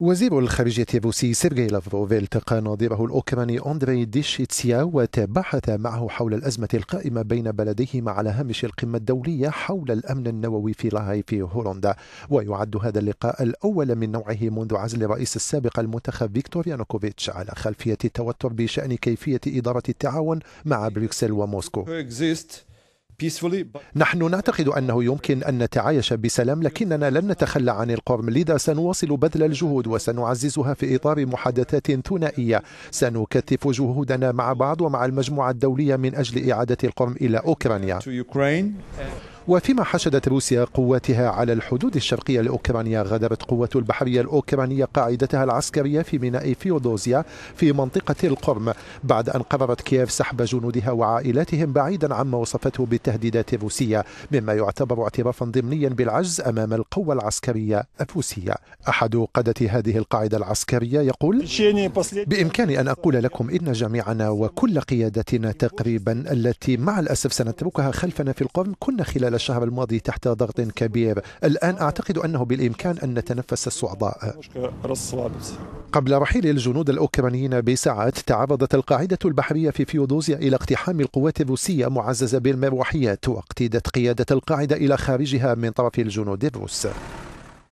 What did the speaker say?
وزير الخارجية الروسي سيرجي لافروف التقى نظيره الأوكراني أندري ديشيتسيا وتباحث معه حول الأزمة القائمة بين بلديهما على هامش القمة الدولية حول الأمن النووي في لاهاي في هولندا ويعد هذا اللقاء الأول من نوعه منذ عزل الرئيس السابق المنتخب فيكتور يانوكوفيتش على خلفية التوتر بشأن كيفية إدارة التعاون مع بروكسل وموسكو نحن نعتقد أنه يمكن أن نتعايش بسلام لكننا لن نتخلى عن القرم لذا سنواصل بذل الجهود وسنعززها في إطار محادثات ثنائية سنكثف جهودنا مع بعض ومع المجموعة الدولية من أجل إعادة القرم إلى أوكرانيا وفيما حشدت روسيا قواتها على الحدود الشرقية لأوكرانيا غادرت قوة البحرية الأوكرانية قاعدتها العسكرية في ميناء فيودوزيا في منطقة القرم بعد أن قررت كييف سحب جنودها وعائلاتهم بعيدا عما وصفته بالتهديدات الروسية مما يعتبر اعترافا ضمنيا بالعجز أمام القوة العسكرية الروسية أحد قادة هذه القاعدة العسكرية يقول بإمكاني أن أقول لكم إن جميعنا وكل قيادتنا تقريبا التي مع الأسف سنتركها خلفنا في القرم كنا خلال الشهر الماضي تحت ضغط كبير الآن أعتقد أنه بالإمكان أن نتنفس الصعداء قبل رحيل الجنود الأوكرانيين بساعات تعرضت القاعدة البحرية في فيودوزيا إلى اقتحام القوات الروسية معززة بالمروحيات واقتدت قيادة القاعدة إلى خارجها من طرف الجنود الروس